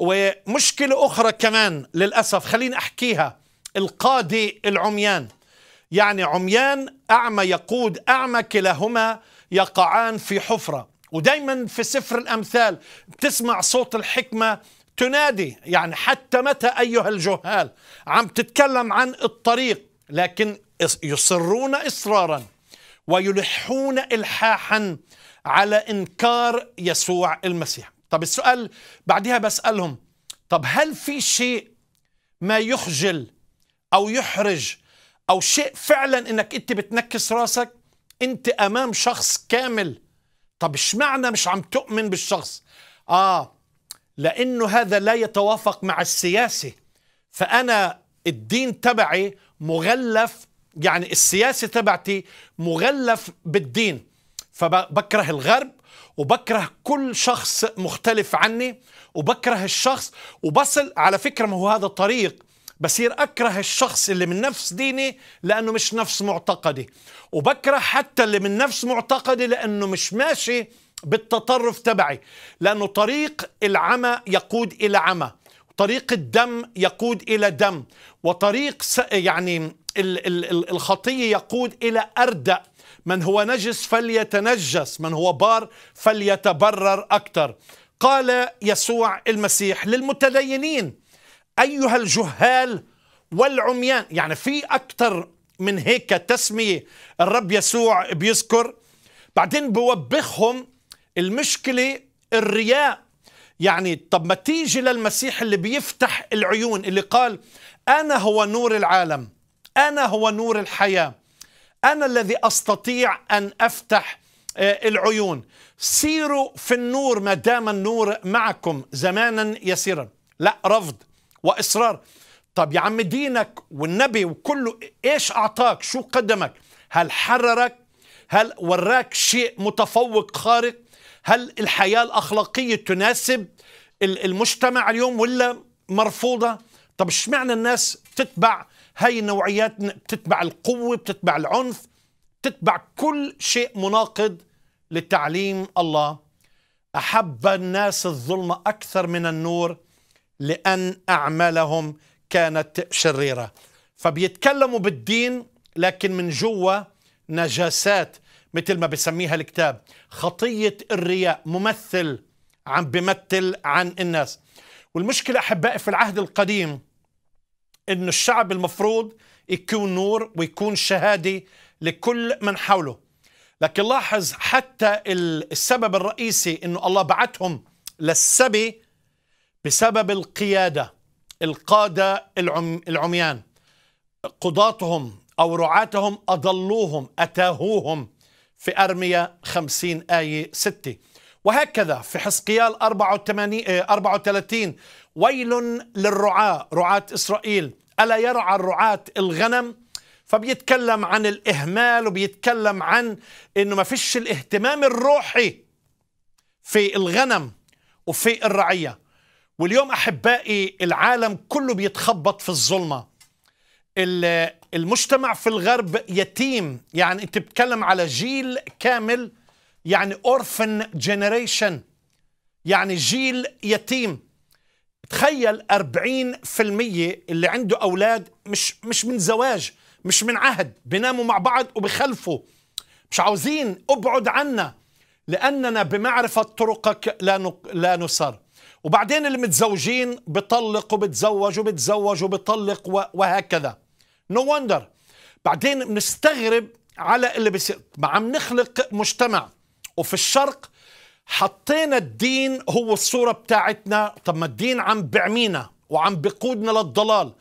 ومشكلة أخرى كمان للأسف خليني أحكيها القاضي العميان يعني عميان أعمى يقود أعمى كلاهما يقعان في حفرة ودايما في سفر الأمثال بتسمع صوت الحكمة تنادي يعني حتى متى أيها الجهال عم تتكلم عن الطريق لكن يصرون إصرارا ويلحون إلحاحا على إنكار يسوع المسيح طب السؤال بعدها بسألهم طب هل في شيء ما يخجل أو يحرج أو شيء فعلا إنك أنت بتنكس راسك أنت أمام شخص كامل طب اشمعنى مش عم تؤمن بالشخص آه لأنه هذا لا يتوافق مع السياسة فأنا الدين تبعي مغلف يعني السياسة تبعتي مغلف بالدين فبكره الغرب وبكره كل شخص مختلف عني وبكره الشخص وبصل على فكرة ما هو هذا الطريق بصير أكره الشخص اللي من نفس ديني لأنه مش نفس معتقدي وبكره حتى اللي من نفس معتقدي لأنه مش ماشي بالتطرف تبعي لأنه طريق العمى يقود إلى عمى طريق الدم يقود إلى دم وطريق يعني الخطية يقود إلى أردأ من هو نجس فليتنجس من هو بار فليتبرر أكثر قال يسوع المسيح للمتدينين أيها الجهال والعميان يعني في أكثر من هيك تسمية الرب يسوع بيذكر بعدين بوبخهم المشكلة الرياء يعني طب ما تيجي للمسيح اللي بيفتح العيون اللي قال أنا هو نور العالم أنا هو نور الحياة أنا الذي أستطيع أن أفتح آه، العيون سيروا في النور ما دام النور معكم زمانا يسيرا لا رفض وإصرار طب يا عم دينك والنبي وكله إيش أعطاك شو قدمك هل حررك هل وراك شيء متفوق خارق هل الحياة الأخلاقية تناسب المجتمع اليوم ولا مرفوضة طب اشمعنى الناس بتتبع هاي النوعيات بتتبع القوة بتتبع العنف بتتبع كل شيء مناقض لتعليم الله أحب الناس الظلمة أكثر من النور لأن أعمالهم كانت شريرة فبيتكلموا بالدين لكن من جوا نجاسات مثل ما بسميها الكتاب خطية الرياء ممثل عم بمثل عن الناس والمشكلة أحبائي في العهد القديم أن الشعب المفروض يكون نور ويكون شهادة لكل من حوله لكن لاحظ حتى السبب الرئيسي أنه الله بعتهم للسبي بسبب القيادة القادة العميان قضاتهم أو رعاتهم أضلوهم أتاهوهم في أرمية 50 آية 6 وهكذا في حسقيال 84 34 ويل للرعاة رعاة إسرائيل ألا يرعى الرعاة الغنم فبيتكلم عن الإهمال وبيتكلم عن إنه ما فيش الاهتمام الروحي في الغنم وفي الرعية واليوم أحبائي العالم كله بيتخبط في الظلمة المجتمع في الغرب يتيم يعني أنت بتتكلم على جيل كامل يعني اورفن جنريشن يعني جيل يتيم تخيل 40% اللي عنده اولاد مش مش من زواج مش من عهد بيناموا مع بعض وبخلفوا مش عاوزين ابعد عنا لاننا بمعرفه طرقك لا لا نصر وبعدين اللي متزوجين بطلق وبتزوج وبتزوج وبطلق وهكذا نو no وندر بعدين بنستغرب على اللي بصير عم نخلق مجتمع وفي الشرق حطينا الدين هو الصورة بتاعتنا طب ما الدين عم بعمينا وعم بقودنا للضلال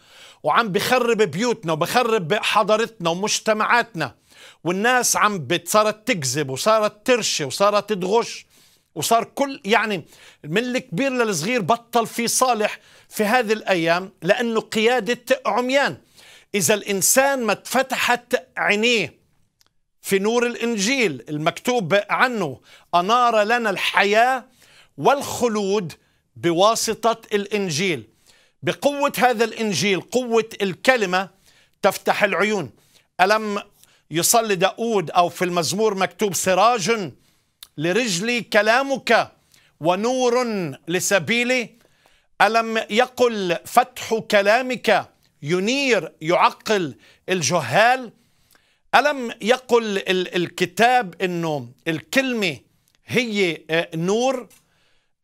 وعم بخرب بيوتنا وبخرب حضارتنا ومجتمعاتنا والناس عم صارت تكذب وصارت ترشي وصارت تغش وصار كل يعني من الكبير للصغير بطل في صالح في هذه الايام لانه قياده عميان اذا الانسان ما اتفتحت عينيه في نور الانجيل المكتوب عنه انار لنا الحياه والخلود بواسطه الانجيل بقوه هذا الانجيل قوه الكلمه تفتح العيون الم يصلي داود او في المزمور مكتوب سراج لرجلي كلامك ونور لسبيلي الم يقل فتح كلامك ينير يعقل الجهال ألم يقل الكتاب أنه الكلمة هي آه، نور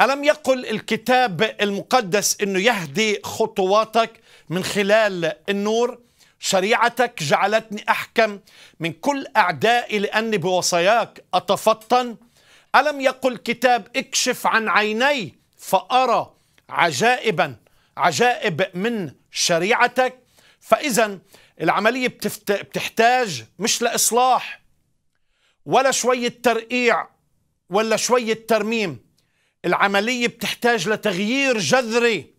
ألم يقل الكتاب المقدس أنه يهدي خطواتك من خلال النور شريعتك جعلتني أحكم من كل أعدائي لأني بوصاياك أتفطن ألم يقل كتاب اكشف عن عيني فأرى عجائبا عجائب من شريعتك فإذا العملية بتفت... بتحتاج مش لإصلاح ولا شوية ترقيع ولا شوية ترميم العملية بتحتاج لتغيير جذري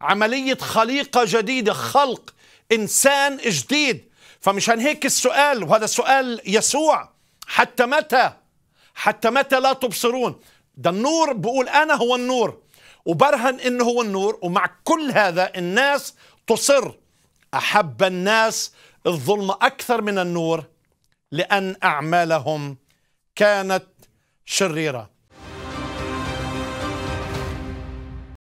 عملية خليقة جديدة خلق إنسان جديد فمشان هيك السؤال وهذا سؤال يسوع حتى متى حتى متى لا تبصرون ده النور بقول أنا هو النور وبرهن إنه هو النور ومع كل هذا الناس تصر احب الناس الظلم اكثر من النور لان اعمالهم كانت شريره